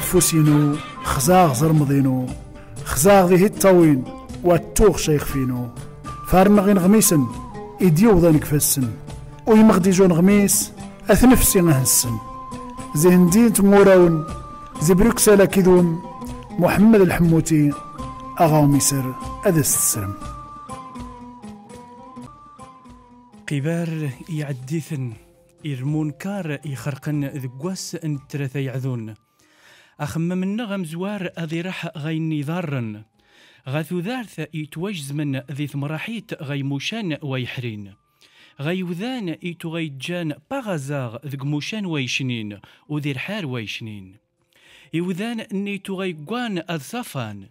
فوسينو خزاغ زرمضينو خزاغ ذي التوين واتوخ شيخ فينو فارمغين غميسن إديوضن كفسن ويمغدي جون غميس أثنفسي نهسن زي هندين تموراون زي بروكسالا كيدون محمد الحموتي أغاو ميسر أدست السلم قبار يعديثن إرمون كار يخرقن ذقواس أن التراثة يعذون أخمم النغم زوار أذي رح غيني ضارن غاثو ذارث يتوجز من ذي ثمراحيت غي موشان ويحرين غي وذان إيتو غي جان باغازاغ ذق موشان ويشنين وذي الحار ويشنين يوذان نيتو غي قوان أذ صفان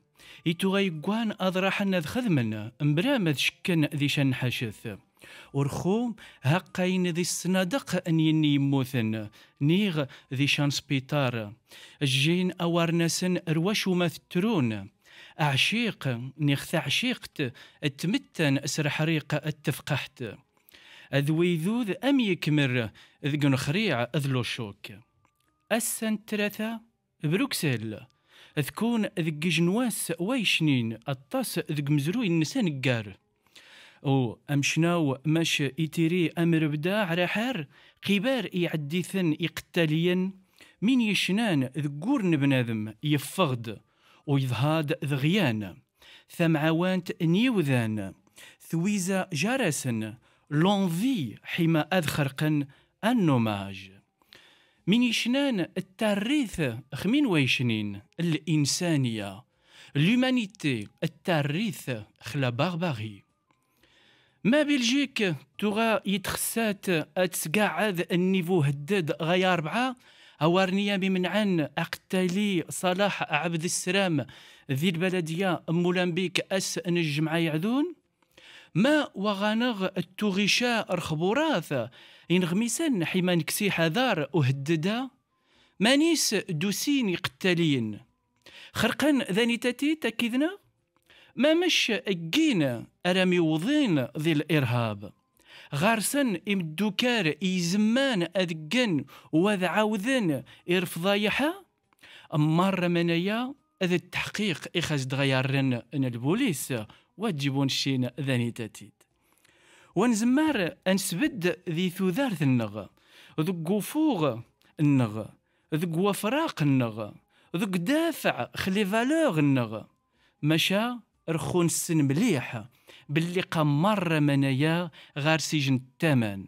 إيتو غي قوان أذ راحن أذ خذمن مبرامد شكن ذي شن حاشث ورخو هقاين ذي الصنادق أن يني يموثن نيغ ذي شان سبيطار الجين أوارنسن رواشو ما ثترون أعشيق نيغ ثعشيقت التمتن أسر حريق التفقحت أذوي ذوذ أم يكمر ذقن خريع أذلو شوك أسن ترثا بروكسل تكون ذق جنواس ويشنين الطاس ذق مزروي النسان قار او امشناو مش ايتيري امر بدا على حر قبار يعدثن يقتاليا من يشنان ذقور بنادم يفغد ويظهاد ذغيان عوانت نيوذان ثويزا جرسن لونفي حما أذخرقن النوماج من يشنان التاريث خمين ويشنين الإنسانية لومانيتي التاريث خلا باغباغي ما بلجيك تغا يتخسات اتسقعد النيفو هدد غيا ربعه أوارنيا بمنعن أقتلي صلاح عبد السلام ذي البلدية مولمبيك أس نجمع يعذون ما وغانغ التوغيشا رخبوراث إنغميسا حيما نكسي حذار أهددا مانيس دوسين قتالين خرقا ذاني تاتي تاكيدنا ما مش أجينا أرامي وضين ذي الإرهاب غارسن إمدوكار إيزمان أذقن وذ عاوذن إرفضايحة مرة منايا هذا التحقيق إخاز دغيارن أن البوليس واجبون شين ذاني تاتيد ونزمار أنسبد ذي ثوذارث النغ ذو قفوغ النغ ذو وفراق النغ ذو دافع خلي فالوغ النغ مشى رخون السن مليح باللي قمر منايا غار سجن التمان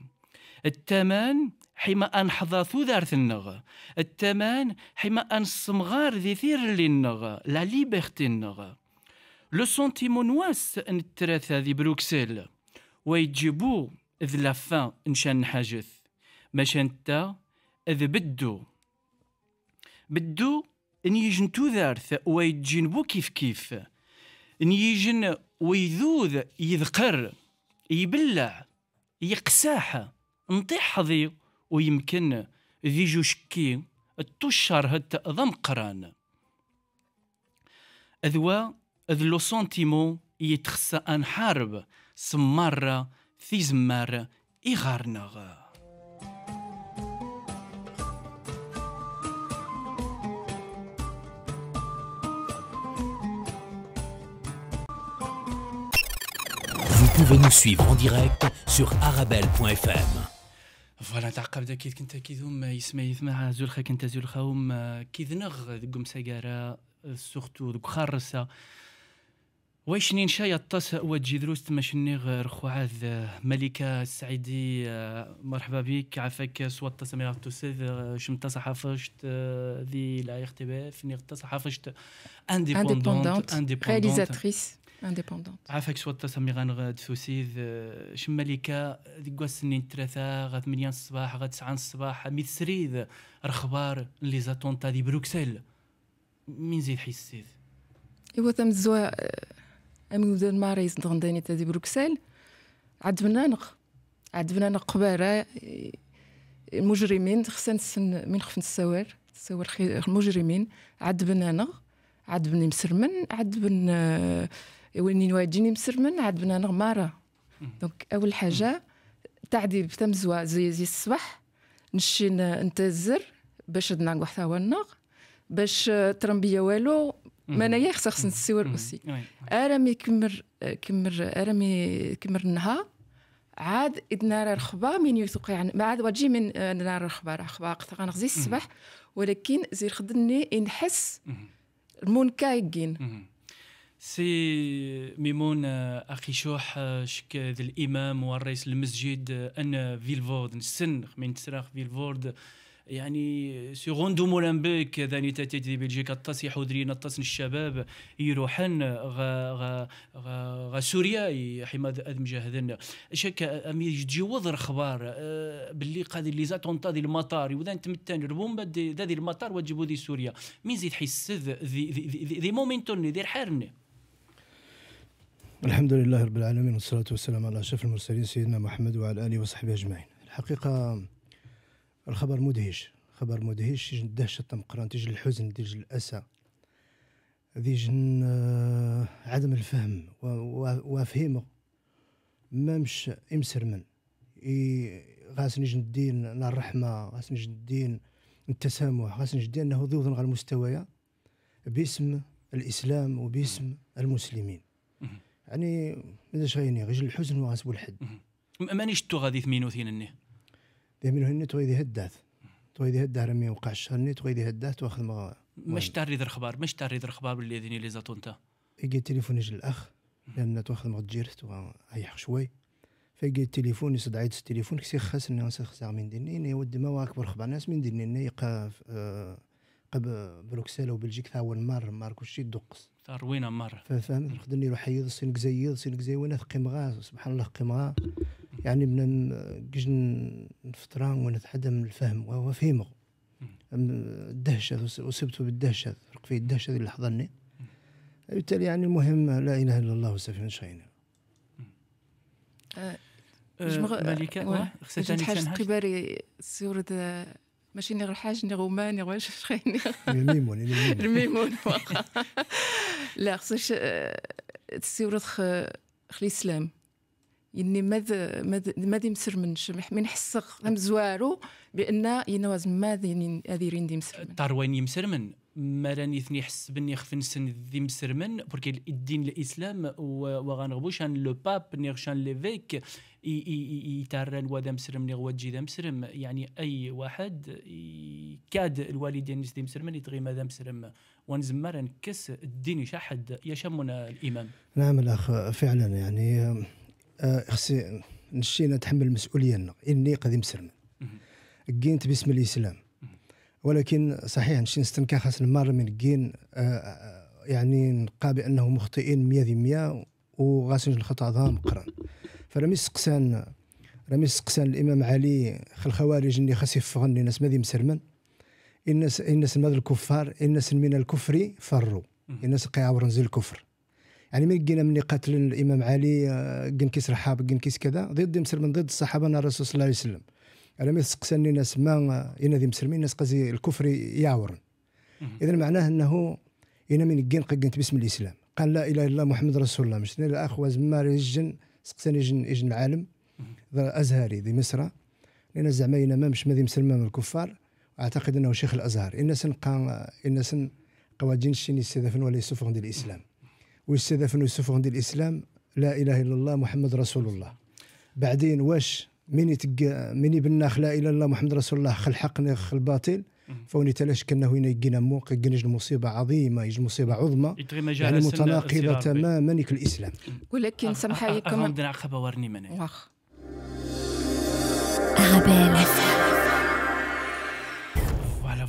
التمان حما أن حضاثو دارت النغ التمان حما أن الصمغار ذي ثير اللي النغ لا ليبرتي النغ لو سونتيمون واس ان نتراثا ذي بروكسل ويجيبو اذ لافان انشان نحاجث ماشي انت اذ بدو بدو ان يجنتو دارت ويجينبو كيف كيف نيجن ويذوذ يذقر يبلع يقساح نطيح حظي ويمكن ذي جو شكي التشر هت قران أذوا أذ لو سونتيمو يتخسى أنحارب سمارة في زمارة إغارنغ pouvez nous suivre en direct sur arabelle.fm. فوالا تعقب كي كنت كيذوم يسمى يسمع زولخا كنت هم كي ذنغ ذكم سيجارة سورتو ذك خارسة واش نين شايا دروس تما شني غير خو عاد ملكة السعيدي مرحبا بك عافاك سوا ما يعرفتو توسيد شم الطاس حافشت ذي لا يختبئ فني الطاس حافشت انديبوندونت انديبوندونت رياليزاتريس انديبوندونت عافاك شو تسمي غنغد ثوسيد آه، شماليكا ليكا ديك السنين ثلاثة غا ثمانية الصباح غا تسعة الصباح مي تسريد الاخبار لي زاتونتا دي بروكسل من زيد حسيت ايوا تم زوا آه، امي ودان ماريز دغنداني تا دي بروكسل عدبنا نق عدبنا نق قباره آه، المجرمين خصنا نسن من خفن السوار السوار المجرمين عدبنا نغ عدبني مسرمن عدبن وين نواجيني مسرمن عاد بنا نغمارة دونك أول حاجة تعدي بتمزوة زي زي الصباح نشي نتزر باش دنا واحد ونغ باش ترمبيا والو ما انايا خص نسيور اوسي ارامي كمر كمر ارامي كمر النهار عاد ادنا رخبه من يثقي يعني ما عاد واجي من نار رخبه رخبه قطع غنغزي الصباح ولكن زير خدني نحس المون يقين سي ميمون آه، اخي شوح آه، شك الامام والرئيس المسجد آه، ان فيلفورد نسن من تسراخ فيلفورد يعني سي غوندو مولانبيك ذاني تاتي دي بلجيكا طاس يحودرين طاس الشباب يروحن غا غا غا, غا سوريا حماد ادم جاهدن شك امي جوض اخبار باللي قادي لي زاتونتا دي المطار وذا نتمتن ربومبا ذا دي المطار وتجيبو دي سوريا مين زيد حس ذي ذي, ذي, ذي ذي حارني الحمد لله رب العالمين والصلاة والسلام على أشرف المرسلين سيدنا محمد وعلى آله وصحبه أجمعين الحقيقة الخبر مدهش خبر مدهش يجن الدهشة تمقران تجي الحزن تجي الأسى تجن آه، عدم الفهم وافهمه ما مش إمسر من غاس نجن الدين الرحمة غاس نجن الدين التسامح غاس نجن الدين أنه ضيوضن على المستوى باسم الإسلام وباسم المسلمين يعني ماذا شغيني غير الحزن وغاسبو الحد مانيش تو غادي ثمينو ثين النيه منو هني تو غادي هداث تو غادي هداه راه ما يوقعش هني تو غادي هداث واخذ مغا ما ماش تاري الخبار ماش تاري الخبار باللي ذيني لي زاتو انت يجي التليفون يجي الاخ لان تو واخد ما تجيرت وغايح شوي فيجي التليفون يصد عيد التليفون كسي اني الناس خسر من ديني اني ودي ما واك بالخبر ناس من ديني اني قا آه، قب بروكسل وبلجيك ثاول مار مار كلشي دقس تروينا مره فهمت خدني روح حيض سينك زيض سينك زي وانا ثقيم غا سبحان الله ثقيم غا يعني من قجن نفطران وانا تحدى من الفهم وهو فهمه الدهشه اصبت بالدهشه فرق في الدهشه اللي حضني بالتالي يعني المهم لا اله الا الله وسفي من شينا أه، أه، ملكة خصني تحاج قبالي سورة ماشي نيغ الحاج نير وما نير واش نيغ الميمون الميمون لا خصوش آه، تسيورت خلي سلام يني ماذا ماذا مسرمنش من حسق زوارو بان ينوز ماذا يعني هذه رين دي مسرمن يمسر من ما راني ثني حس بني خفن سن ذي مسرمن بركي الدين الاسلام وغنغبوش ان لو باب نيغشان ليفيك يتارن وذا مسرم نيغ وجي ذا مسرم يعني اي واحد كاد الوالدين ذي مسرمن يتغي ماذا مسرم ونزم رانكس الدين شحد يشمنا الامام نعم الاخ فعلا يعني آه، خصي نشينا نتحمل مسؤوليتنا اني قديم مسرمن قينت باسم الاسلام ولكن صحيح نمشي نستنكر خاصنا المار من كين آه، آه، يعني نلقى بانه مخطئين 100% المية الخطا ذا مقرن فرمي سقسان رمي سقسان الامام علي خ الخوارج اللي خاص يفغن الناس ماذي مسلمن الناس الناس ماذا الكفار الناس من الكفر فروا الناس قيعور نزل الكفر يعني من جينا من قتل الامام علي كن آه، كيس رحاب كن كيس كذا ضد مسلمن ضد الصحابه الرسول صلى الله عليه وسلم على ما سقساني ناس ما ينادي مسلمين ناس قزي الكفر ياور اذا معناه انه انا من كين قنت باسم الاسلام قال لا اله الا الله محمد رسول الله مش الاخ وزما رجن سقساني جن اجن عالم ازهري ذي مصر لان زعما انا ما مش مذي مسلمين من الكفار اعتقد انه شيخ الازهر الناس نقا الناس قواجين شين يستهدفن ولا يسوفون ديال الاسلام ويستهدفن ويسوفون ديال الاسلام لا اله الا الله محمد رسول الله بعدين واش من يتق مني يبنى لا اله الا الله محمد رسول الله خل حقنا خل باطل فوني تلاش كنا هنا يقينا موقع يقينا مصيبه عظيمه يجي مصيبه عظمى يعني متناقضه تماما الاسلام ولكن سمحا لكم عقبه ورني منها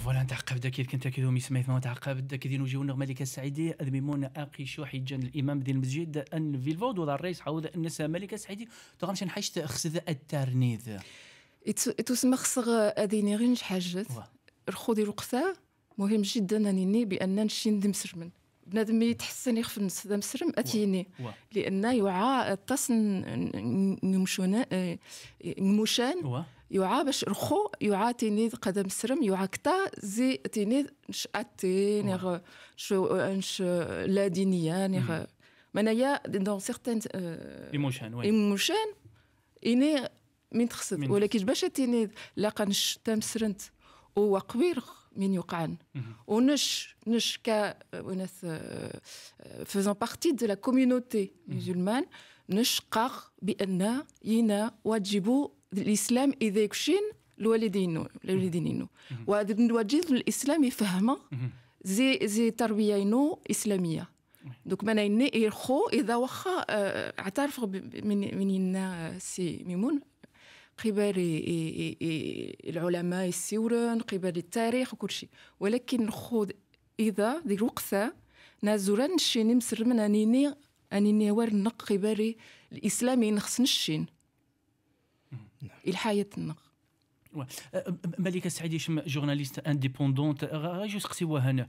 فوالا نتعقب داك كنت كيدو مي سمعت نتعقب داك دين نجيو نغمه لك السعيدي ادميمون اقي شو حيجان الامام ديال المسجد ان فيلفود ولا الرئيس حاول الناس ملك السعيدي تغمش نحشت خص الترنيذ سما خصغ اذيني غير نشحجت خذي رقثه مهم جدا انني بان نشي ندمسرمن بنادم يتحسن النص صدام سرم اتيني لان يوعى التصن نمشونا آه، نموشان يوعى باش رخو يوعى تيني قدم سرم يوعى كتا زي تيني نشاتي نغ شو انش لا دينيا نغ منايا دون سيغتان ايموشان آه، ايموشان اني من تخصد ولكن باش تيني لاقا نش تمسرنت وقبيرخ من يقعن ونش نش ك وناس faisant partie de la communauté mhm. musulmane نشقق بأن ينا واجب الإسلام إذا يكشين الوالدين الوالدين واجب الإسلام يفهم زي زي تربية ينو إسلامية دوك مانا يرخو إذا واخا اعترفوا من من سي ميمون قبل العلماء السوريين قبل التاريخ وكل شيء ولكن خود اذا ديك الوقفه نازوران نشيني مسرمن انيني انيني وار نق قبل الاسلامي نخص نشين نعم. الحياه النق ملكه سعيد جورناليست انديبوندونت غير جوست قسيوها هنا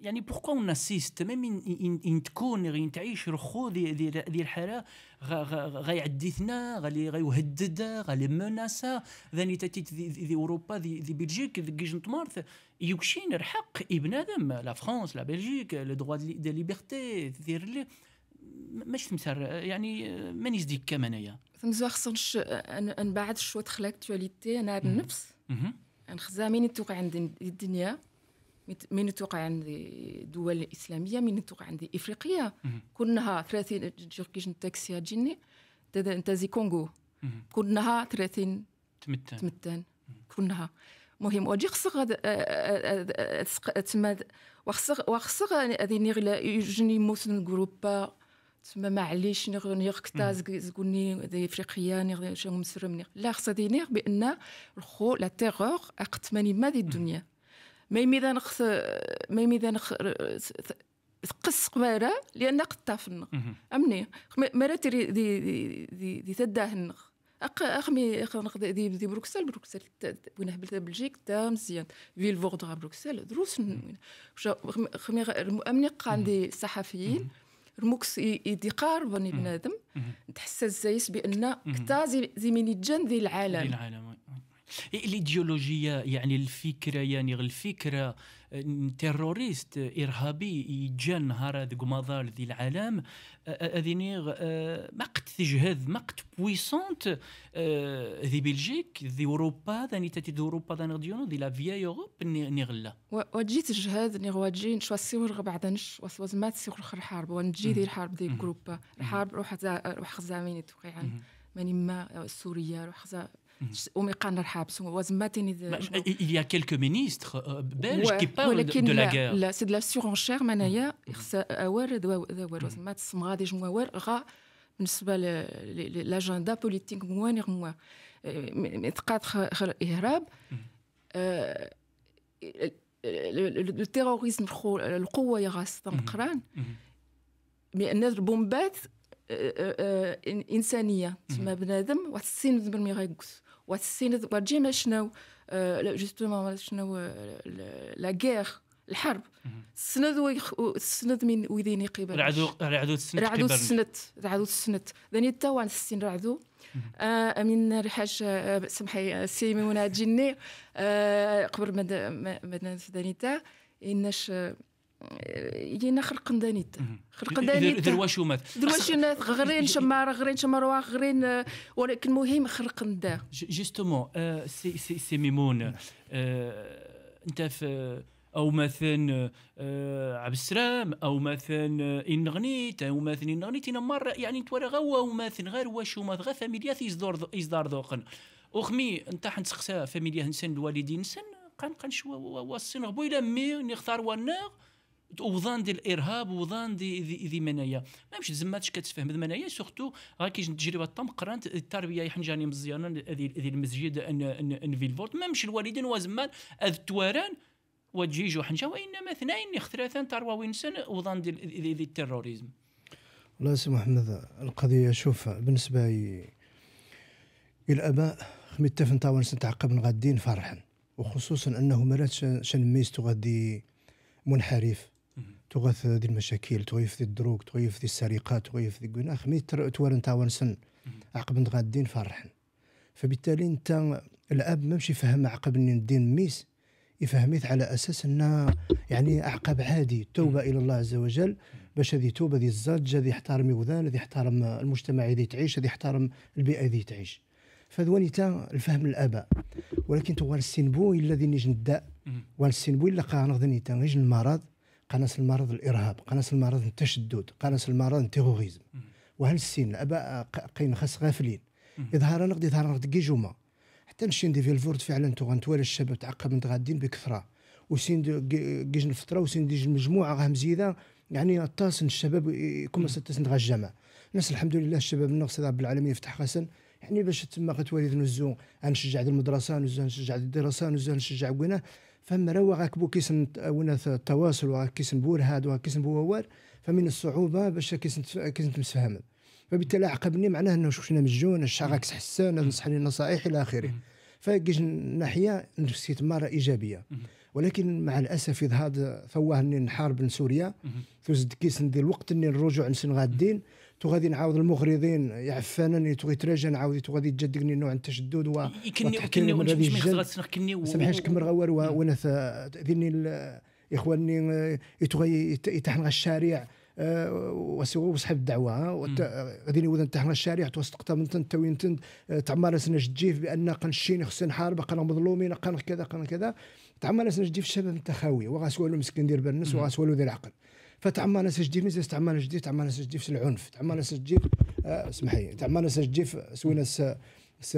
يعني بوركو اون اسيست ميم ان تكون غين تعيش رخو ديال ذي ذي الحاله ثنا غالي غيهدد غالي مناسا ذاني تاتيت ذي اوروبا ذي ذي بلجيك كيجن جنتمارث يوكشين الحق ابن ادم لا فرانس لا بلجيك لو دروا دي ليبرتي دير لي ماش تمسر يعني مانيش ديك كام انايا تمزوا خصنش نبعد شويه خلاكتواليتي انا النفس نخزامين توقع عند الدنيا من توقع عند الدول الاسلاميه من توقع عند افريقيا كلها 30 تركيش تاكسي جيني تازي كونغو كلها 30 تمتان تمتن كلها مهم وجي خصك تما وخصك وخصك هذه نيغ يجني موسن جروبا تما معليش نيغ نيغ كتاز زكوني افريقيا نيغ شنو مسرم نيغ لا خصها دينيغ بان الخو لا تيغور اقتماني ما دي الدنيا ما يميدا نخ ما يميدا نخ قص قمارة لأن قطة فنغ أمني مرة تري دي دي دي, دي النخ أق أخمي أخنق دي دي بروكسل بروكسل وين هبلت بلجيك تا مزيان فيل فوغدغا بروكسل دروس خمي أمني قان دي الصحفيين رموكس يدقار بني بنادم تحس زيس بأن كتا زي العالم ذي العالم الايديولوجيه يعني الفكره يعني الفكره تيروريست ارهابي يجن نهار هذاك مظار ذي العالم اذيني ما قد تجهد ما قد بويسونت ذي بلجيك ذي اوروبا ذاني تاتي ذي اوروبا ذاني ديونو ذي لا فيا اوروب نغلا وتجي تجهد نغواجي شو السور بعدا نش وسواز ما تسيور الحرب ونجي ذي الحرب ذي جروبا الحرب روح روح زامين توقيعا ماني ما سوريا روح Il mm-hmm. y a quelques ministres euh, euh, belges qui parlent de la guerre. C'est de la surenchère. بالنسبه لاجندا بوليتيك موان غموا euh, متقات الهراب mm-hmm. لو تيروريزم القوه يغاس تنقران بان البومبات آه، آه، آه، انسانيه تما mm-hmm. بنادم واحد السن بالمي غيقص والسند والجيم شنو آه، جوستومون شنو آه، لا غير الحرب السند السند من وذين قبل رعدو رعدو السند رعدو السند رعدو السند ذني توا السن رعدو من آه، الحاج سمحي سي منى جني قبل ما تا اناش يجينا خلق دانيت خلق ندانيت درواشومات درواشومات غرين شمار غرين شمارة غرين ولكن المهم خلق ندا جوستومون آه، سي سي سي ميمون آه، انت في او مثلا آه، عبد السلام او مثلا ان غنيت او مثلا ان غنيت مره يعني تورا غوا او مثلا غير واشومات غا فاميليات يزدار ذوقن اخمي انت حنسقسا فاميليا نسن الوالدين نسن قان قان شو واصين مي نختار وناغ وظان ديال الارهاب وظان دي دي, دي منايا ما مش تش كتفهم المنايا سورتو غا كاين التجربه الطم قرانت التربيه يحنجاني مزيان هذه المسجد ان ان, أن فيلفورد ما مش الوالدين وزمان اذ التواران جو حنجه وانما اثنين ثلاثه تروا سنه وظان ديال دي التيروريزم والله سي محمد القضيه شوف بالنسبه الاباء خمي التفن طاوان سنتعقب غادين فرحا وخصوصا انه مرات شن ميستو غادي منحرف تغث دي المشاكل تغيف دي الدروك تغيف دي السرقات تغيف دي قلنا مي توالن تاون سن عقب غادين فرحن فبالتالي انت الاب ماشي يفهم عقب الدين ميس يفهميت على اساس انها يعني اعقاب عادي توبه الى الله عز وجل باش هذه توبه ذي الزاج هذه يحترم يوذان هذه يحترم المجتمع اللي تعيش هذه يحترم البيئه اللي تعيش فذواني تا الفهم الاباء ولكن توال السينبو الذي نجن الداء والسينبو الا قانغ ذني تا المرض قناص المرض الارهاب قناص المرض التشدد قناص المرض التيروريزم وهل السن اباء قاين خاص غافلين يظهر نقد يظهر نقد كي جمعه حتى نشين دي فيلفورد فعلا تغنتوالى الشباب تعقب من غادين بكثره وسين كيج الفتره وسين ديج المجموعه غا مزيده يعني طاسن الشباب يكون ستاسن غا الجامع الناس الحمد لله الشباب الناقص رب العالمين يفتح حسن يعني باش تما غتولي نزو نشجع المدرسه نزو نشجع الدراسه نزو نشجع وينه فما رو بو كيسن وناث التواصل وكيسن بورهاد وكيسن بووار فمن الصعوبه باش كيسن كيسن تمسفهم فبالتالي عقبني معناه انه شفنا مجون الشعراك حسان نصحني لي نصائح الى اخره فكيش ناحيه نفسيت مره ايجابيه ولكن مع الاسف اذ هذا فواه اني نحارب سوريا فزد كيس ندير الوقت اني نرجع نسن غادين تو غادي نعاود المغرضين يعفانني تو غيتراجع نعاود تو غادي يتجدقني نوع التشدد و كني كني هذه الجد سمحيش كمر غوار وانا آه، ذيني اخواني آه، يتحن الشارع وسوى آه، وسحب الدعوه غادي نوذن تحنا الشارع توسط من تنت توين تنت تعمر سنة جيف بان قنشين خصنا نحارب قنا مظلومين قنا كذا قنا كذا تعمر سنة جيف الشباب خاوي وغاسوالو مسكين دير برنس وغاسوالو دير عقل فتعمانا سجدي مزيز تعمانا جدي تعمانا سجدي في العنف تعمانا سجدي آه، اسمح لي تعمانا سجدي في آه، سوينا س س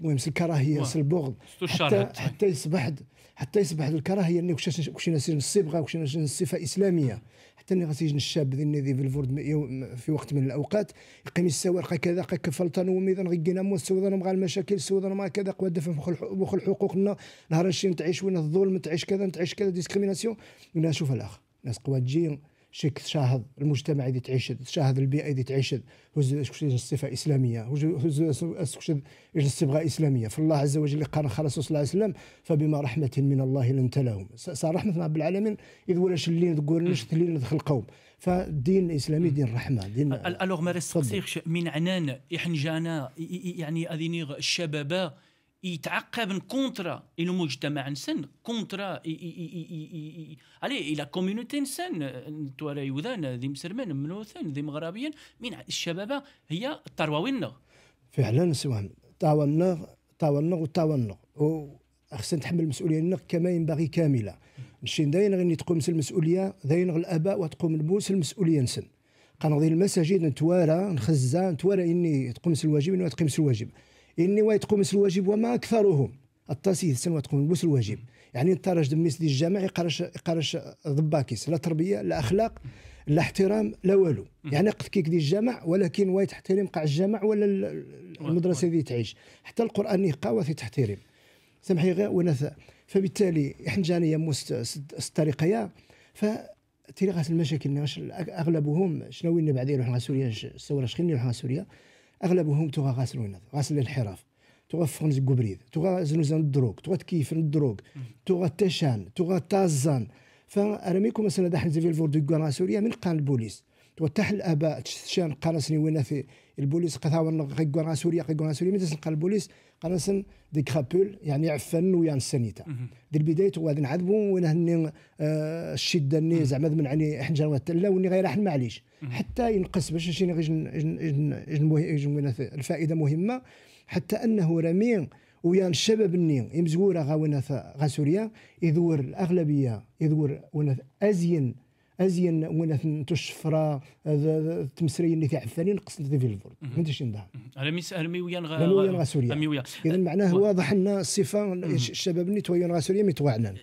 المهم الكراهيه البغض حتى حتى يصبح حتى يصبح الكراهيه اني كشاش نسير الصبغه نسير الصفه اسلاميه حتى اني غادي الشاب ذي في الفورد في وقت من الاوقات يقيم السوار قا كذا قا كفلطان وميضا غينا مو سوضنا مع المشاكل سوضنا مع كذا قوا دفن بخل حقوقنا نهار نشي نتعيش وين الظلم تعيش كذا نتعيش كذا ديسكريميناسيون نشوف الاخر ناس قوا تجي شك تشاهد المجتمع اللي تعيش تشاهد البيئه اللي تعيش هز الصفه اسلاميه هز الصبغه اسلاميه فالله عز وجل قال خلص صلى الله عليه وسلم فبما رحمه من الله لنت لهم صار رحمه رب العالمين اذ ولاش اللي تقول نشت اللي ندخل القوم فالدين الاسلامي دين الرحمه دين الوغ ما من عنان يحنجانا يعني اذينيغ الشباب يتعقب كونترا المجتمع نسن كونترا علي الى كوميونيتي نسن نتوارا يوذان ذي مسرمان منوثان ذي مغربيين من الشباب هي تروينا فعلا سي محمد تعاوننا تعاوننا وتعاوننا خصنا نتحمل المسؤوليه لنا كما ينبغي كامله ماشي داين غني تقوم المسؤوليه داين الاباء وتقوم البوس المسؤوليه نسن قنغي المساجد نتوارى نخزان نتوارى اني تقوم الواجب وتقيم تقوم الواجب وايت تقوم الواجب وما أكثرهم التاسيس سنوات تقوم بس الواجب يعني انت راجل مثل الجامع يقرش يقرش ضباكيس لا تربيه لا اخلاق لا احترام لا والو يعني قد كيك دي الجامع ولكن وايت تحترم قاع الجامع ولا المدرسه اللي تعيش حتى القران يقاوى تحترم سمحي غير ونثى فبالتالي حنجانيه مست الطريقه ف تيري غاس المشاكل اغلبهم شنو وين بعدين يروحوا سوريا الثوره شكون يروحوا على سوريا اغلبهم تغا غاسلون غاسل الانحراف تغا فرنز قبريد تغا زنوزان الدروك تغا تكيفن الدروك تغا تشان تغا تازان فارميكم مثلا دحن في الفور دو كوان سوريا من قان البوليس تاح الاباء تشان سني وين في البوليس قثاون كوان سوريا كوان سوريا تسن قان البوليس قرسن دي خابول يعني عفن ويا السنيتا دي البدايه هو غادي نعذبو وانا هني آه الشده ني زعما منعني حنجر لا وني غير راح معليش حتى ينقص باش شي الفائده مهمه حتى انه رمين ويا الشباب الني يمزورا غا غا سوريا يدور الاغلبيه يدور ازين ازين ونث تشفرا تمسري اللي عفاني نقص في الفرد ما انتش ندها رمي رمي غا سوريا اذا أه، معناه واضح ان الصفه الشباب اللي تويا غا سوريا متوعنا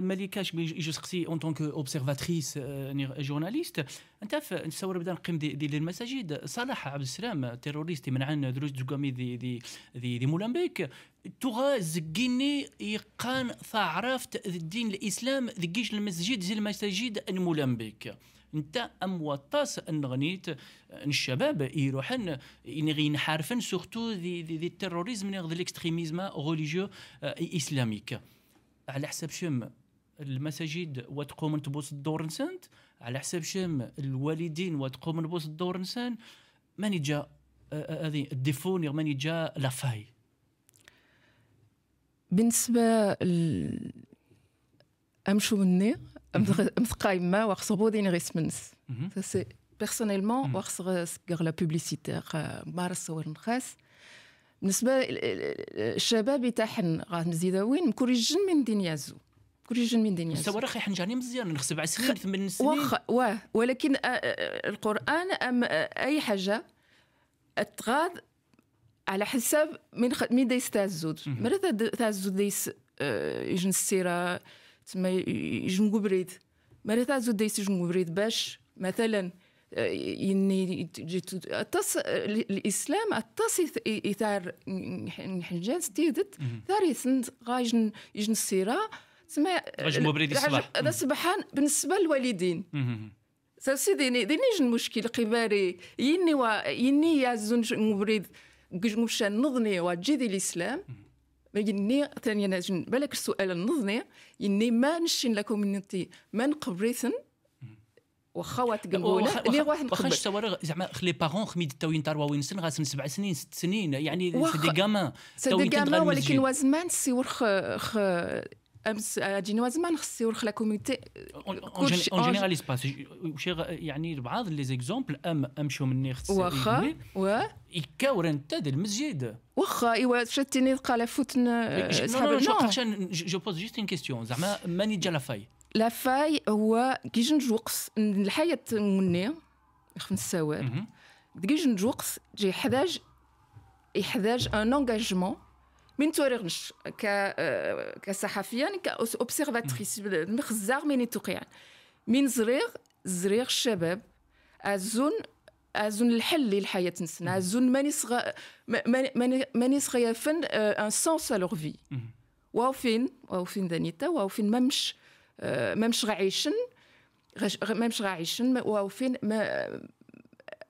ملي كاش يجي سقسي اون تونك اوبسيرفاتريس جورناليست انت في نتصور بدا نقيم دي, دي المساجد صالح عبد السلام تيروريستي من عن دروج دوغامي دي دي دي, دي مولامبيك توغا زكيني يقان ثعرفت الدين الاسلام ذكيش المسجد زي المساجد المولامبيك انت ام وطاس ان غنيت الشباب يروحن ينحرفن سورتو دي, دي التيروريزم نغ الاكستريميزم ريليجيو آه، اسلاميك على حساب شم المساجد وتقوم تبوس الدور نسنت على حساب شام الوالدين وتقوم نبوس الدور انسان ماني جا آه، آه، هذه الديفون ماني جا لافاي بالنسبه ل... امشو مني ما واخصو بودين غيس منس سي بيرسونيلمون واخصو غير لا بوبليسيتي مارس صور نخاس بالنسبه الشباب تاعهم غنزيد وين مكوريجين من دين يازو كلشي جن من دنيا الصواريخ يحنجاني مزيان نخسب على سنين ثمان سنين واخ واه ولكن آه, آه، القران ام آه، اي حاجه تغاض على حساب من خ... من دايس تاع الزود مرات تاع الزود دايس آه، يجن السيره تما يجن قبريد مرات تاع الزود دايس يجن قبريد باش مثلا يني تص الاسلام التص اثار نحجاز تيدت ثاري يسند غايجن يجن السيره سما عجبوا بريد الصلاح هذا سبحان بالنسبه للوالدين سيدي ديني ديني جن مشكل قباري يني و يني يا زون مبرد قمشا نظني وجدي الاسلام يني ثانيا نجن بالك السؤال نظني يني ما نشين لكم منتي ما نقبريثن واخا واتقبولا اللي واحد واخا الشوارع زعما لي بارون خميد تاوين تار وين سن غاسن سبع سنين ست سنين يعني سي دي كامان سي دي كامان ولكن وزمان سي ورخ امس آه، جينواز ما ورخ لا كوميتي اون جينيرال اسباس شي يعني بعض لي زيكزومبل ام امشو مني خصي واخا و يكاور انت المسجد واخا ايوا شتيني قال فوتن آه، صحاب نو جو بوز جوست ان كيستيون زعما ماني جا لا فاي لا فاي هو كي جن جوقس الحياه مني خمس سوار كي جن جوقس جي حداج يحتاج ان انغاجمون من تورغنش آه، كصحفيا يعني كأوبسيرفاتريس مخزار من توقيان من زريغ زريغ الشباب أزون أزون الحل للحياة نسنا أزون ماني صغا ماني صغا فن أن سونس لور في واو فين دانيتا مامش ممش آه، ممش غعيشن ممش غعيشن ما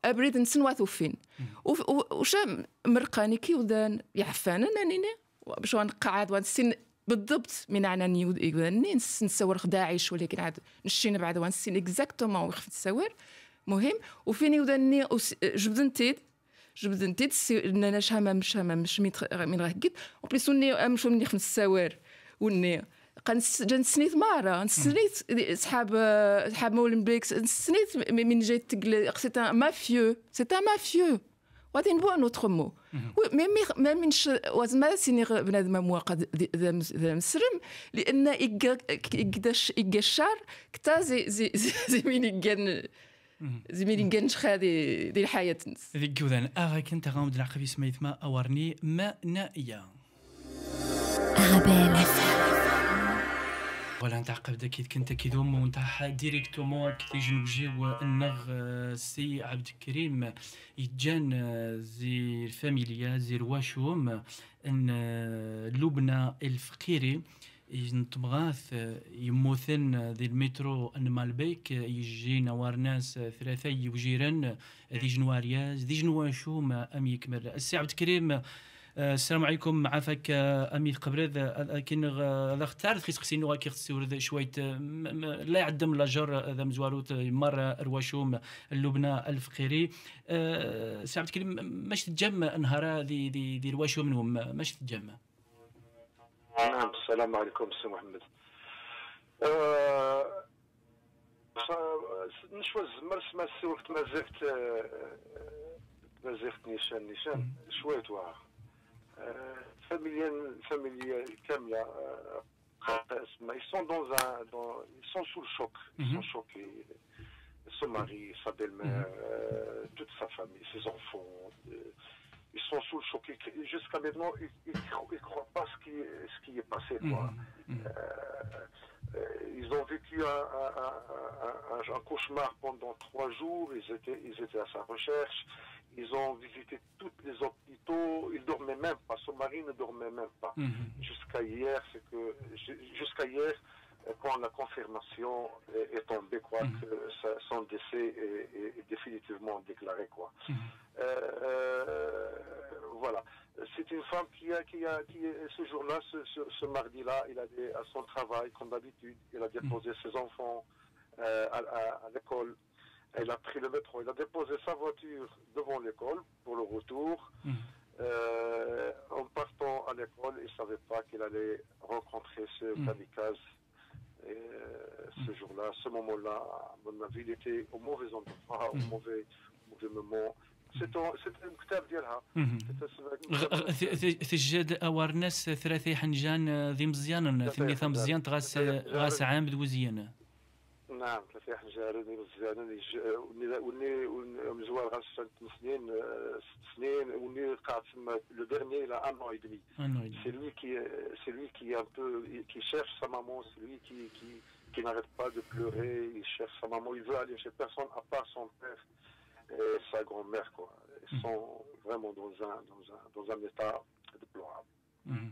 ابريد نسنوات وفين وش مرقاني كي ودان يعفانا نانينا باش نقعد ونسن بالضبط من عنا نيود نسن نسور خداعيش ولكن عاد نشين بعد ونسن اكزاكتومون وخف نسور مهم وفيني وداني جبد نتيد جبد نتيد انا شهامة مش هامة مش مين راه كيت وبليس وني امشو مني خمس سوار وني نستنيت مارا نستنيت صحاب صحاب مولم بيك نستنيت من جيت تقل سيت ان مافيو سيت ان مافيو غادي نبو ان اوتر مو وي مي مي منش وزما سيني بنادم مواقع ذا مسرم لان يقداش يقشار كتا زي زي زي مين يقن مين نقنش خادي ديال الحياة نس ذي كودان اغا كنت غامض العقبي سميت ما أورني ما نائية أغبال أفهم ولا نتاع قبدا كي كنت كي دوم نتاع ديريكتومون كي تيجي نوجيو النغ آه، سي عبد الكريم يتجان آه، زي الفاميليا زي الواشوم ان آه، لبنى الفقيري نتبغاث يموثن ذي المترو ان مالبيك يجي نوار ناس ثلاثي يوجيرن ذي جنوارياز ذي جنواشوم ام يكمل السي عبد الكريم آه، السلام عليكم معافك آه، امير قبرد هذا اختار آه، تخيس خسينو غاكي خسيور شويه لا يعدم لاجر هذا مزواروت مر رواشوم اللبنى الفقيري سي عبد الكريم ماش تجمع نهار دي دي دي رواشوم منهم ماش تجمع نعم السلام عليكم سي محمد نشوى الزمر سما سي وقت ما زفت ما زفت نيشان نيشان شوية واعر Euh, familial, familial, euh, ils sont dans un, ils sont sous le choc, ils sont mhm. choqués. Son mari, sa belle-mère, mhm. euh, toute sa famille, ses enfants, ils sont sous le choc. Jusqu'à maintenant, ils, ne croient pas ce qui, est passé. Mhm. ils ont vécu un, cauchemar pendant trois jours. Ils ils étaient à sa recherche ils ont visité tous les hôpitaux. Ils dormait même pas. Son mari ne dormait même pas. Mhm. Jusqu'à hier, c'est que jusqu'à hier, euh, quand la confirmation est, tombée, quoi, mhm. que son décès est, définitivement déclaré, quoi. Mhm. Euh, euh, voilà. C'est une femme qui a, qui a, qui ce jour-là, ce, mardi-là, il allait à son travail comme d'habitude. Il a déposé ses enfants à l'école. Il a pris le métro, il a déposé sa voiture devant l'école pour le retour. Hum. Euh, en partant à l'école, il ne savait pas qu'il allait rencontrer ce mmh. kamikaze. Et euh, ce hum. jour-là, ce moment-là, à mon il était au mauvais endroit, au, mauvais, mauvais moment. C'est un hein. C'est un kitab d'Yelha. C'est un kitab d'Yelha. C'est un de d'Yelha. C'est un kitab d'Yelha. C'est un kitab d'Yelha le dernier qui cherche وني maman. et lui qui cherche sa maman qui n'arrête pas de pleurer, il cherche sa maman, il veut aller chez personne à part son père et sa grand-mère Ils mm. sont vraiment dans un état déplorable. Mm.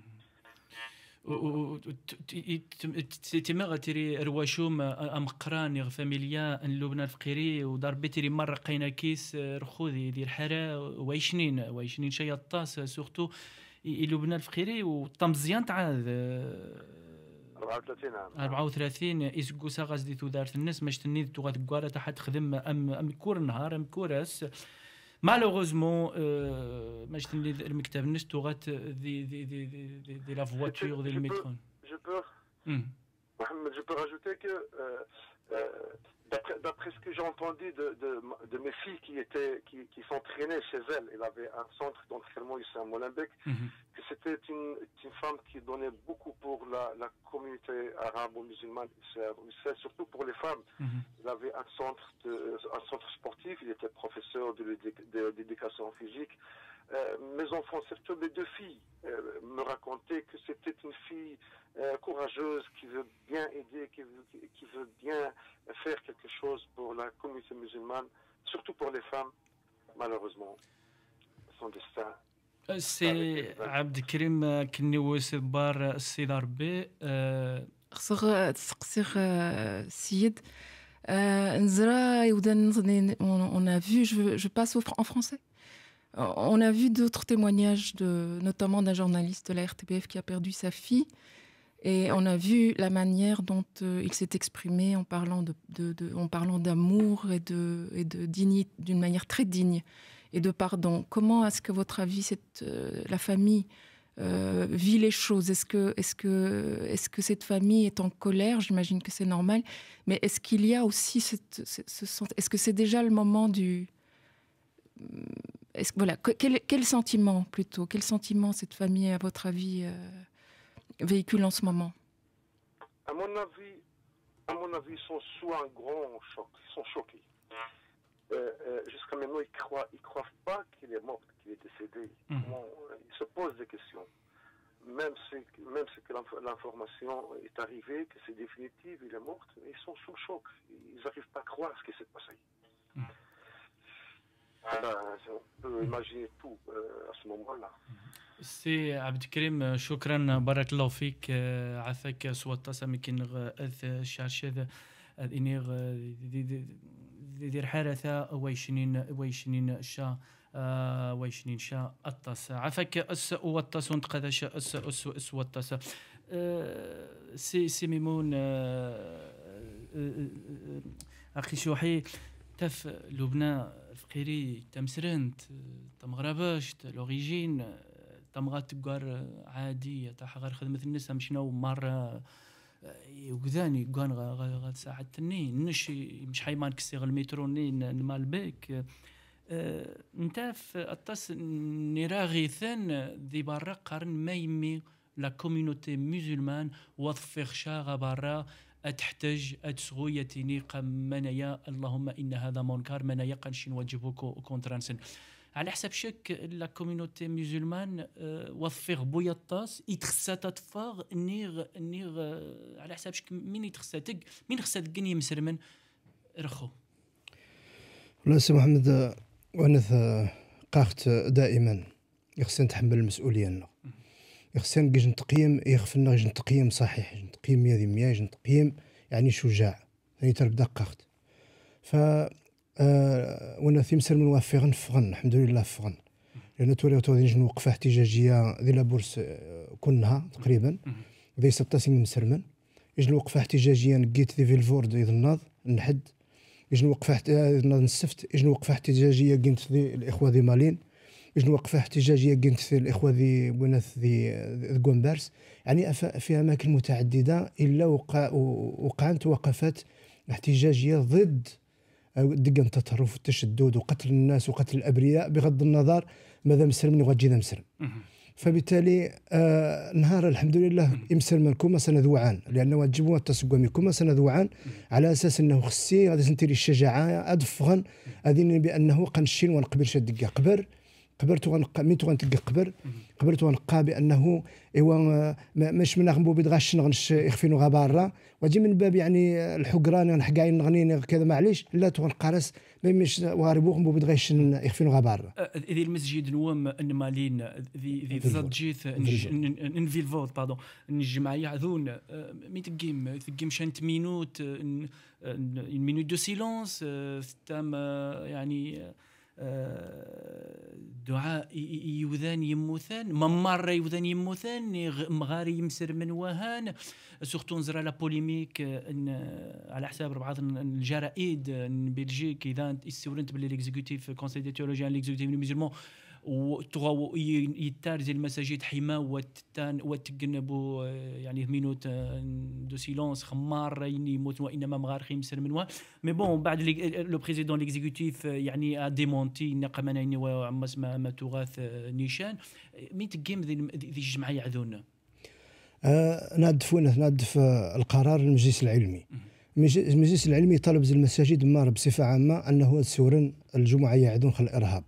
تما غتري رواشوم ام قران فاميليا ان لبنان الفقيري ودار تري مره قينا كيس رخوذي ديال حرا ويشنين ويشنين شي الطاس سورتو لبنان الفقيري وطمزيان تعاد 34 عام 34 اسكو ساغاز دي تودارت الناس ماش تنيد تغات كوالا تحت تخدم ام ام كور نهار ام كوراس Malheureusement, euh, euh, de la voiture, du métro. Je peux, je hmm. je peux rajouter que euh, D'après ce que j'ai entendu de, mes filles qui étaient qui, qui s'entraînaient chez elles, elle avait un centre d'entraînement ici à Molenbeek, mhm. que c'était une, femme qui donnait beaucoup pour la, communauté arabe ou musulmane surtout pour les femmes. Mhm. Il avait un centre, un sportif, il était professeur de d'éducation physique, euh, mes enfants, surtout mes deux filles, euh, me racontaient que c'était une fille euh, courageuse qui veut bien aider, qui veut, bien faire quelque chose pour la communauté musulmane, surtout pour les femmes, malheureusement, son destin C'est on a vu je je passe en français euh, on a vu d'autres témoignages, notamment d'un journaliste de la RTBF qui a perdu sa fille. Et on a vu la manière dont euh, il s'est exprimé en parlant d'amour et de, dignité, d'une manière très digne et de pardon. Comment est-ce que votre avis, euh, la famille vit les choses Est-ce que, cette famille est en colère J'imagine que c'est normal, mais est-ce qu'il y a aussi ce sens Est-ce que c'est déjà le moment du est-ce, voilà, quel, sentiment plutôt, quel sentiment cette famille, à votre avis, euh, véhicule en ce moment À mon avis, à avis, ils sont sous un grand choc, ils sont choqués. Euh, euh, jusqu'à maintenant, ils croient, ils croient pas qu'il est mort, qu'il est décédé. Mmh. ils se posent des questions. Même si, même l'information est arrivée, que c'est définitif, il est mort, ils sont sous choc. Ils n'arrivent pas à croire ce qui s'est passé. Mmh. Euh, سي عبد الكريم شكرا بارك الله فيك آه، عافاك سواطا سامي كينغ اث شارشد انيغ ذي حارثة ويشنين ويشنين شا آه، ويشنين شا الطاس عافاك اس وطاس ونتقداش اس اس اس وطاس آه، سي سي ميمون اخي شوحي تف لبنان تقيري تمسرنت تمغربش تم غربشت لوريجين آه، تم غاتقار آه، عادية تاح غير خدمة الناس شنو مرة آه، وكذاني كان غاد تني نش مش سيغ كسيغ المتروني نمال بيك انت في الطاس نراغي ثان ذي برا قرن ما يمي لا كوميونيتي مسلمان وظف خشا برا أتحتج أتسغوية نيقا منايا اللهم إن هذا منكر منايا قنشين وجبوكو كونترانسن على حسب شك لا كوميونيتي مسلمان آه، وفيغ بويطاس يتخسى تفاغ نيغ نيغ آه، على حسب شك مين يتخسى تك مين خسى تكني مسرمن رخو والله سي محمد آه، وانا قاخت دائما يخصني نتحمل المسؤوليه يخصنا كي نتقيم يغفلنا كي نتقيم صحيح نتقيم مية مية نتقيم يعني شجاع يعني تربدا قاخت ف آه وانا مسر من وافغن فغن الحمد لله فغن لان توري توري نوقف احتجاجيه ديال لابورس آه، كلها تقريبا ذي 16 مسرمن يجي وقفة احتجاجية نقيت دي فيلفورد إذا ناض نحد يجي وقفة آه، نسفت يجي وقفة احتجاجية قيمت الإخوة دي مالين جن وقفه احتجاجيه كنت في الاخوه ذي بوناث ذي كومبارس يعني في اماكن متعدده الا وقع وقعت وقفات احتجاجيه ضد آه، دقن التطرف والتشدد وقتل الناس وقتل الابرياء بغض النظر ماذا مسلمني وغادي مسلم فبالتالي آه نهار الحمد لله يمسل منكم ذوعان لانه وجبوا التسقوا منكم ذوعان على اساس انه خصي غادي سنتيري الشجاعه ادفغن اذن بانه قنشين ونقبل شد قبر قبرت غنقى ميت غنتلقى قبر قبرت غنقى بانه ايوا مش من غنبو بيد غاش نغنش يخفينو غا برا وجي من باب يعني الحقران غنحكاين نغني كذا معليش لا تغنقى راس ما واربو غنبو بيد غاش يخفينو غا برا أه، أه، ذي المسجد نوام انمالين أه، ذي ذي زادجيت فوت باردون نجمع يعذون مي تقيم تقيم شانت مينوت مينوت دو سيلونس silence, يعني آه، دعاء يوذان يموثان ممر يوذان يموثان مغاري يمسر من وهان سورتو نزرى لا بوليميك على حساب بعض الجرائد بلجيك اذا استورنت باللي ليكزيكوتيف كونسيل دي تيولوجيان ليكزيكوتيف مسلمون وتغو يتارز المساجد حما وتتان وتقنبو آه، يعني مينوت آه، دو سيلونس خمار يني موت وانما مغار خمسر منوا مي بون بعد آه، لو بريزيدون ليكزيكوتيف يعني ا ديمونتي نقمنا يعني وعمس ما, ما تغاث نيشان مين تقيم ذي الجمعيه يعذونا آه نادف نادف القرار المجلس العلمي المجلس العلمي طلب المساجد مار بصفه عامه انه سورن الجمعه يعدون خل الارهاب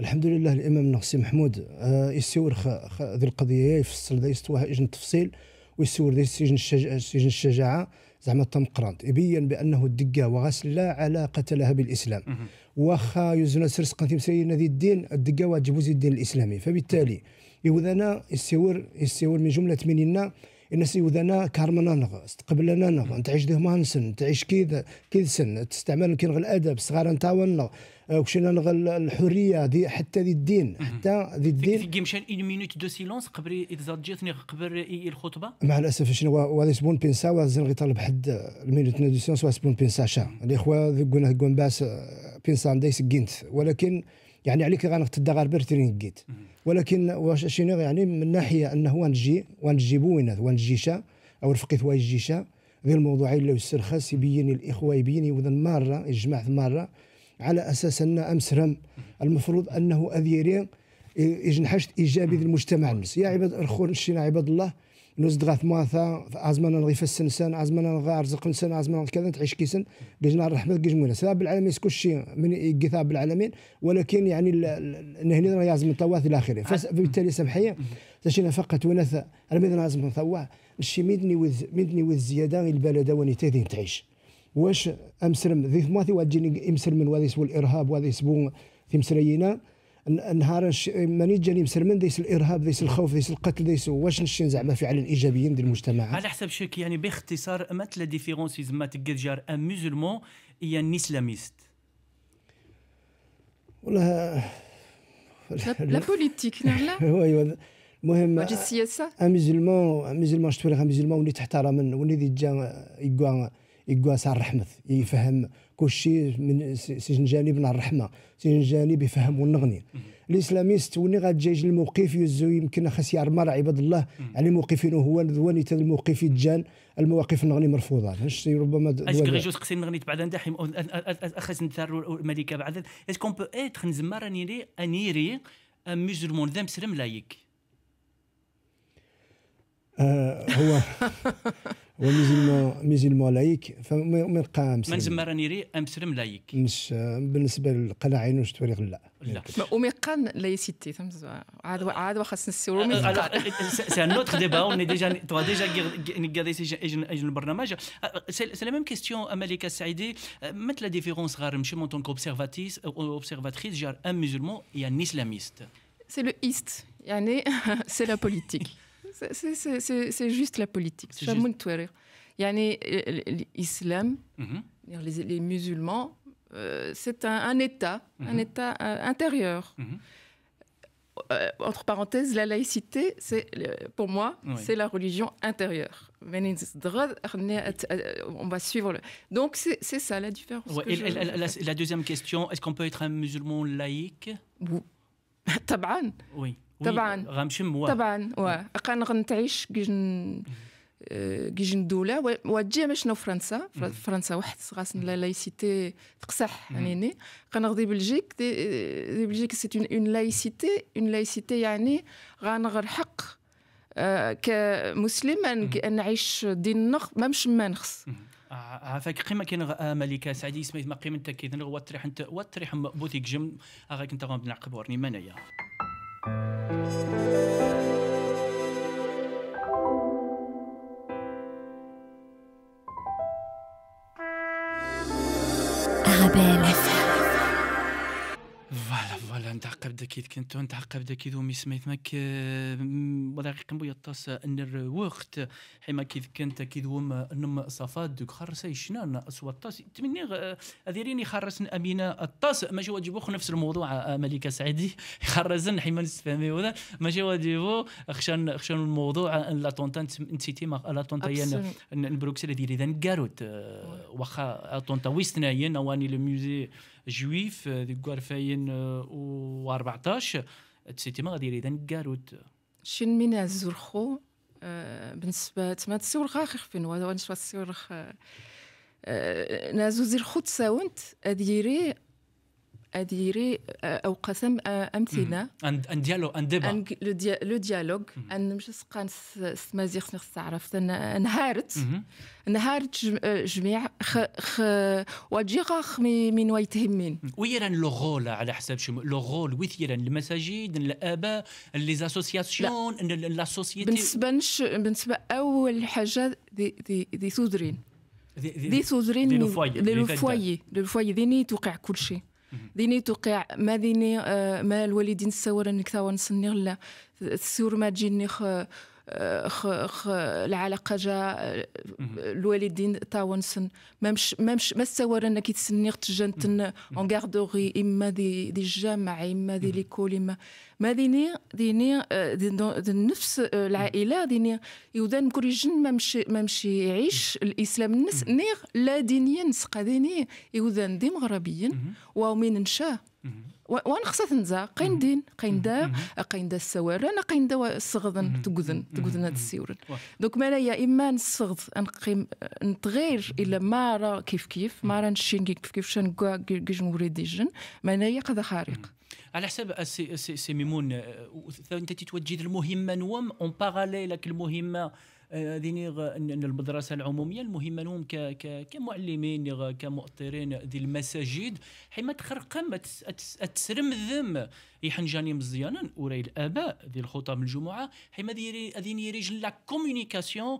الحمد لله الامام النغسي محمود آه هذه ذي القضيه يفصل ذا يستواها اجن التفصيل ويسور ذا سجن الشجاعه سجن الشجاعه زعما قرانت يبين بانه الدقه وغسل لا علاقه لها بالاسلام واخا يزن سرس قنتيم سيدنا ذي الدين الدقه واجب الدين الاسلامي فبالتالي يوذنا يسور يسور من جمله مننا الناس يوذانا كارمنا استقبلنا نغ نتعيش ديه نسن تعيش كيد كيد سن تستعمل كي نغ الادب صغار نتاونا وكشنا نغ آه، الحريه دي حتى ذي الدين حتى ذي الدين في مشان اون مينوت دو سيلونس قبل اذا جاتني قبل الخطبه مع الاسف شنو وهذا سبون بينسا وزن غيطلب حد المينوت دو سيلونس وسبون بينسا شا الاخوه يعني ذقونا كون باس بينسا آه، سكينت ولكن يعني عليك غنغتدا غير بيرترين كيد ولكن واش شينيغ يعني من ناحيه انه ونجي ونجي بوينات ونجيشا او رفقي ثوايجيشا غير الموضوع الا يسر خاص يبين الاخوه يبين يوذن مره يجمع مره على اساس ان امسرم المفروض انه اذيرين يجنحشت ايجابي للمجتمع المس يا عباد الخور شينا عباد الله نزدغث ماثا ازمنا نغي فسنسن ازمنا نغي ارزق نسن ازمنا كذا تعيش كيسن قجنا الرحمه قجمونا سبب العالمين سكو شيء من يقثا العالمين ولكن يعني نهني يازم طواث الى اخره آه. فبالتالي آه. سمحيه تشينا فقط ونث رميد لازم نثوا الشي ميدني وز ميدني وز زياده البلد وني تيدين تعيش واش امسلم ذي ثماثي واجيني امسلم من سبو الارهاب واذي سبو في مسرينا نهار ماني جاني مسرمن ديس الارهاب ديس الخوف ديس القتل ديس واش نشين زعما على الايجابيين ديال المجتمع على حسب شك يعني باختصار ما لا ديفيرونس زعما تقدر ان مسلمون هي ان اسلاميست والله لا بوليتيك لا المهم أيوة، السياسه ان مسلمون ان مسلمون شتو ان مسلمون تحترم واللي جا يكوا يكوا صار رحمه يفهم كلشي من سجن جانب نهار الرحمه سجن جانب يفهم ونغني الاسلاميست وني غاتجايج الموقف يزو يمكن خاص يعمر عباد الله على موقفين هو ذواني تاع الموقف جان المواقف النغني مرفوضه فاش ربما اش غير جوج قسم نغني بعد ندحم اخس نثار الملكه بعد اسكون بو اتر نزما راني لي انيري ان مسلمون ذا مسلم لايك آه، هو ومسلمون مسلمون لايك فما نبقى مسلم من زما نيري ام مسلم لايك مش بالنسبه للقناع عين واش توريق لا لا ومي قان لايسيتي عاد عاد خاص نسيرو آه، سي ان اوتر ديبا اون ديجا تو ديجا كادي اجن البرنامج سي لا ميم كيستيون امريكا السعيدي مت لا ديفيرونس غير مشي مون تونك اوبسيرفاتيس اوبسيرفاتريس جار ان مسلمون يا اسلاميست سي لو ايست يعني سي لا بوليتيك C'est juste la politique. Il y a L'islam, mhm. les, les musulmans, euh, c'est un, État, un mhm. État euh, intérieur. Mhm. Euh, entre parenthèses, la laïcité, c'est, pour moi, c'est la religion intérieure. On va suivre. Donc, c'est, ça la différence. la, deuxième question, est-ce qu'on peut être un musulman laïque Oui. oui. طبعا غنشم و طبعا و كان غنتعيش كيج كيجي الدوله وتجي باش شنو فرنسا فرنسا واحد خاص لا لايسيتي تقصح يعني كنغدي بلجيك دي, بلجيك سي اون لايسيتي اون لايسيتي يعني غنغر حق آه، كمسلم كمسلم نعيش ديننا ما مش ما نخص عافاك آه، قيمه كاين آه، ملكه سعدي سميت ما قيمه انت كي نغوى تريح انت وتريح بوثيك جم غاك انت غنعقب ورني منايا Arabelle ولا نتعقب داكيد كنت نتعقب داكيد ومي سميت ماك آه، ولا كم يطاس ان الوقت حما كيد كنت اكيد وما نم صفات دوك اي شنان اصوات تمني اذيريني آه، خرسن امينه الطاس ماشي واجبو نفس الموضوع آه، ملكه سعيدي خرزن حما نستفهمي ولا ماشي واجبو خشان خشان الموضوع لا طونتا نسيتي لا طونتا بروكسل ديري اذا كاروت واخا طونتا هي نواني لو ميوزي جويف ذي ألفين تسيتي ما غادي يريد نكاروت شين من الزرخو آه، بالنسبة تما تسيور غاخ خفين وانشوا تسيور آه، آه، نازو خوت تساونت أديري اديري او قسم امثله ان ديالوغ ان ديبا لو ديالوغ ان مش سقان سمازيغ نخص تعرف نهارت نهارت جميع خ خ وجيغا خمي من ويتهمين ويرا لو غول على حساب شو لو غول وثيرا المساجد الاباء لي زاسوسياسيون لا سوسيتي بالنسبه بالنسبه اول حاجه دي ذي دي سودرين دي سودرين لو فوايي لو فوايي ذيني توقع كل شيء ديني توقع ما ديني آه، ما الوالدين السوار انك ثوا نصني غلا السور ما تجيني خ آه، آه، خ خ العلاقه جا آه، الوالدين تاونسن مامش مامش ما استورنا انك تسني تجنتن اون غاردوري اما دي دي الجامعه اما دي ليكول اما ما ديني ديني دي آه، نفس العائله ديني يودان كوريجن مامش مامش يعيش الاسلام الناس نيغ لا دينيا نسقى ديني يودان دي مغربيين ومين نشاه خصت نزا قين دين قين دا قين دا السوارن قين دا الصغذن تقذن تقذن هاد السيورن دوك مالا يا اما نصغض نقيم نتغير الا ما را كيف كيف ما را نشين كيف كيف شان كيش نوري جن مالا قذا خارق على حسب آه، سي ميمون آه، انت تتوجد المهمه نوم اون باراليل المهمه ذيني ان المدرسه العموميه المهمه لهم كمعلمين كمؤطرين ديال المساجد حيما تخرقم تسرم ذم يحنجاني مزيانا وراي الاباء ديال الخطب الجمعه حيما ذيني رجل لا كومونيكاسيون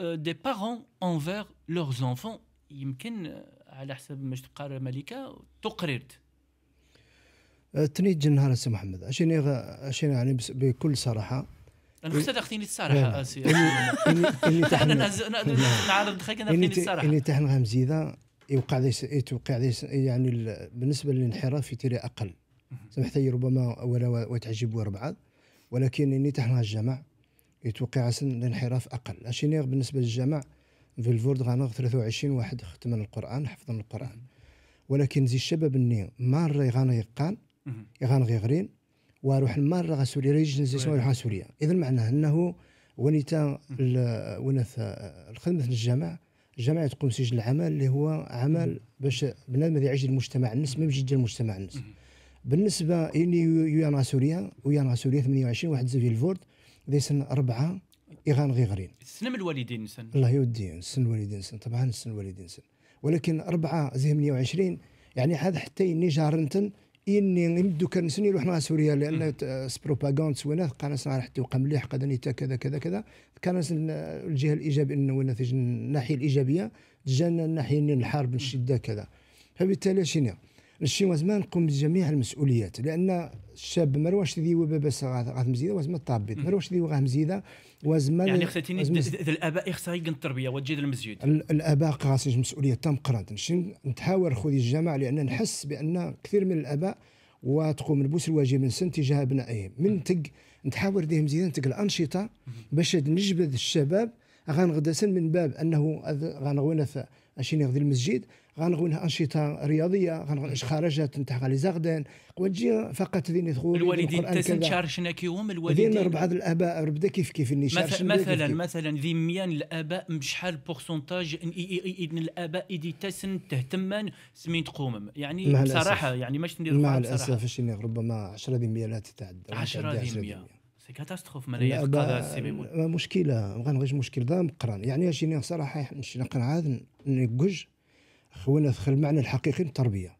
دي بارون انفير لوغ زونفون يمكن آه، على حسب ما تقرر ملكه تقررت أه، تنيت نهار سي محمد عشان عشان يعني بكل صراحه انا كنت الصراحه اسي اللي تحنا نعرض خاك انا الصراحه اللي تحنا مزيده يوقع ليس يتوقع يعني بالنسبه للانحراف يتري اقل سمحت لي ربما ولا وتعجب بعض ولكن اني تحنا الجمع يتوقع الانحراف اقل اشيني بالنسبه للجمع في الفورد غانغ 23 واحد ختم القران حفظ القران ولكن زي الشباب اللي مار غانا يقان غانا غيغرين واروح المارة سوريا ريجنزيسيون يروح سوريا اذا معناه انه ونيتا ونث الخدمة في الجامع الجامع تقوم سجل العمل اللي هو عمل باش بنادم يعيش المجتمع الناس ما يجي المجتمع الناس بالنسبة إني يانا سوريا ويانا سوريا 28 واحد زوج الفورد ذي سن أربعة إغان غيغرين سن من الوالدين سن الله يودي سن الوالدين سن طبعا سن الوالدين سن ولكن أربعة زي 28 يعني هذا حتى ني جارنتن اني نبدو كان نسني نروح مع سوريا لان سبروباغاند آه، سوينا قال كان راح توقع مليح قد نيتا كذا كذا كذا كان الجهه الايجابيه انه النتيجه الناحيه الايجابيه جانا الناحيه الحرب الشده كذا فبالتالي شنو الشينواز ما نقوم بجميع المسؤوليات لان الشاب ما رواش ذي باباس غاث مزيده وازما الطبيب ما رواش ذي غاث مزيده وازما يعني خصني الاباء خصها قن التربيه وتجي المسجد الاباء قاسي مسؤوليه تام قرانت نتحاور خويا الجماعه لان نحس بان كثير من الاباء وتقوم البوس الواجب من سن تجاه ابنائهم من تق نتحاور ذي مزيده تق الانشطه باش نجبد الشباب غنغدسن من باب انه غنغونا اشيني غدي المسجد غنغون انشطه رياضيه غنغوي خرجات نتاع لي زاردان وتجي فقط ذين يدخلوا الوالدين تنشارشنا كيهم الوالدين ذين بعض الاباء بدا كيف كيف اللي مثلا مثلا مثلا ذي ميان الاباء بشحال بورسونتاج ان الاباء ايدي تسن تهتمان سمين تقوم يعني بصراحه يعني ماش نديروا مع الاسف اش ربما 10% لا تتعدى 10% سي كاتاستروف ماليا هذا السي مشكله غنغيش مشكل ذا مقران يعني اش صراحه نقرا عاد نكوج خونا في المعنى الحقيقي للتربيه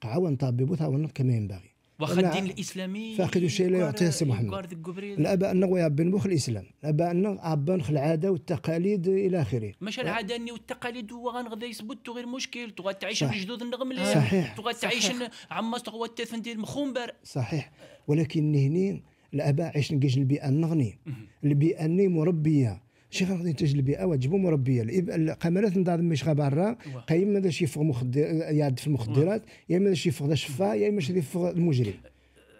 قعاون طبيب وثاون كما ينبغي واخا الدين الاسلامي فاقد الشيء لا يعطيه سي محمد الاباء انه بن بوخ الاسلام الاباء انه عبان العاده والتقاليد الى اخره ماشي العاده اني والتقاليد هو غنغدا يثبت غير مشكل تغا تعيش بجدود النغم اللي صحيح تغا تعيش عما تغوا تثن ديال مخومبر صحيح ولكن هني الاباء عيش نقيش البيئه النغني البيئه اللي مربيه شي غادي ينتج البيئه واجب مربيه القمرات نظام مش برا قايم ماذا فوق مخدر يعد في المخدرات يا اما فوق شفا يا اما فوق المجرم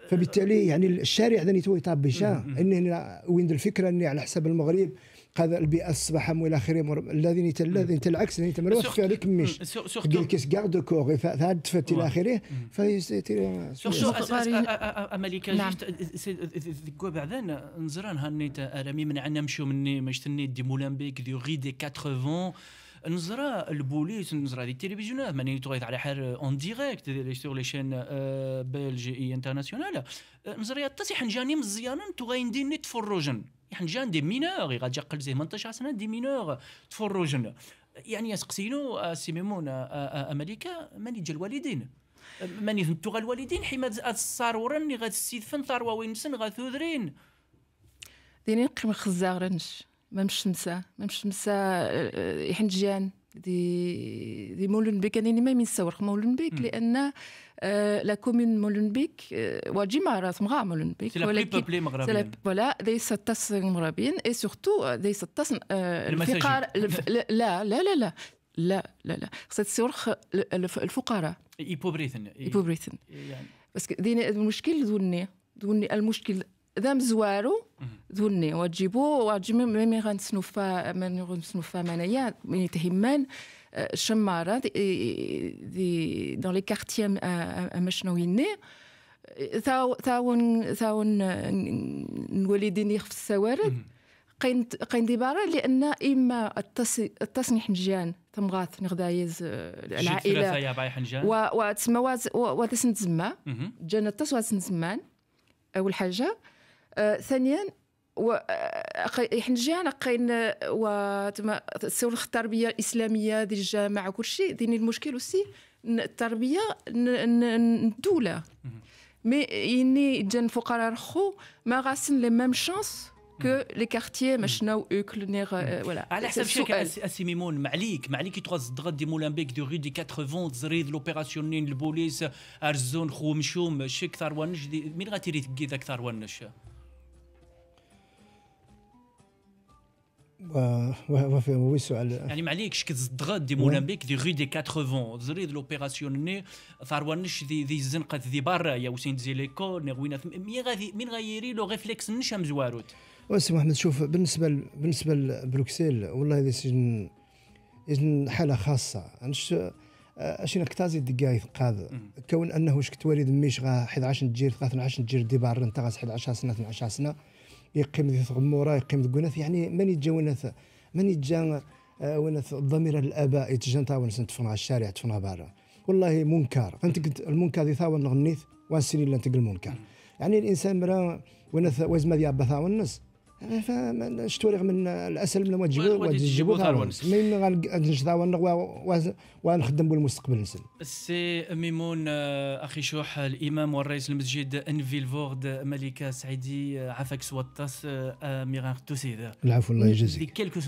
فبالتالي يعني الشارع ذا يتوي طابشا ان وين الفكره اني على حساب المغرب قذ الباسبحم والى اخره الذي نيت الذي العكس نيت مروح عليك مش كيس كار دو كور تفت الى اخره فهي سورتو امريكا جوست بعدين نزران هاني ارامي من عنا مشو مني مشتني دي مولامبيك دي غي دي 80 نزرا البوليس نزرا دي التلفزيونات ماني تغيث على حال اون ديريكت سور لي شين بلجي انترناسيونال نزرا يتصح نجاني مزيانا تغاين دي نتفرجن يعني جان دي مينور غادي يقل زي 18 سنه دي مينور تفرجن يعني يسقسينو آه، سي ميمون آه، آه، امريكا من جا الوالدين من ثنتو الوالدين حيما الصارورن اللي سن ثرووينسن غاثوذرين ديني قيم خزاغرنش ما مش مسا ما مش يحن جان دي دي مولنبيك انا يعني ما منسوق مولنبيك لان آه لا كومون مولنبيك آه وجيما راس مغا مولنبيك سي لا فوالا دي ستاس مغربيين اي سورتو دي ستاس الفقار لا لا لا لا لا لا لا خصها تسورخ الفقراء يبوبريثن اي يعني باسكو المشكل دوني دوني المشكل ذا زوارو ذوني وتجيبو وتجيبو مي غنسنوفا مي غنسنوفا منايا مي تهمان آه، شمارة دي, دون لي كارتيي امشنويني آه، آه، يني ثاون ثاون نولي دينيغ في السوارد قين قين ديبارا لان اما التصنيح نجان تمغات نغدايز العائله و وتسمى وتسنت زما جانا التص وتسنت زمان اول حاجه آه، ثانيا وحنا آه، جينا و تما سير التربيه الاسلاميه ديال الجامع وكلشي ديني المشكل وسي التربيه الدوله مي يني جن فقراء رخو ما غاسن لي ميم شانس كو لي كارتيي ما شناو اوكل نير فوالا آه، على حسب شركه اسي ميمون معليك معليك تواز دغد دي مولامبيك دو ري دي 80 زريد لوبيراسيونين البوليس ارزون خو مشوم شي كثر ونش مين غاتيري تكيد اكثر ونش وفي وي سؤال يعني معليكش كتضغط دي مولامبيك دي غي دي 80 زريد لوبيراسيون ني فاروانش دي دي الزنقه دي برا يا وسين دي ليكول نغوينا مين غادي مين غيري لو ريفليكس نشام زواروت واسي محمد شوف بالنسبه ل... بالنسبه لبروكسيل والله هذه سجن إذن حاله خاصه انش اش نكتازي دقاي قاد كون انه شكت والد ميش غا 11 جير 13 جير دي بار انت غا 11 سنه 12 سنه يقيم ذي تغموره يقيم ذي قناث يعني من يتجا وناث من يتجا آه، وناث ضمير الاباء يتجا تاون على الشارع تفنا برا والله منكر فانت قلت المنكر ذي ثاون نغنيث وانسيني لنتق المنكر يعني الانسان مرا وناث وزمه ذي ابا ثاون الناس شتوريغ من الاسهل من وتجيبو وتجيبو ثالونس مي غنجد ثالونس ونخدم بالمستقبل نسل سي ميمون آه، اخي شوح الامام والرئيس المسجد انفيل فورد ملكه سعيدي آه، عافاك سوطاس آه، ميغان توسيدا العفو الله يجزيك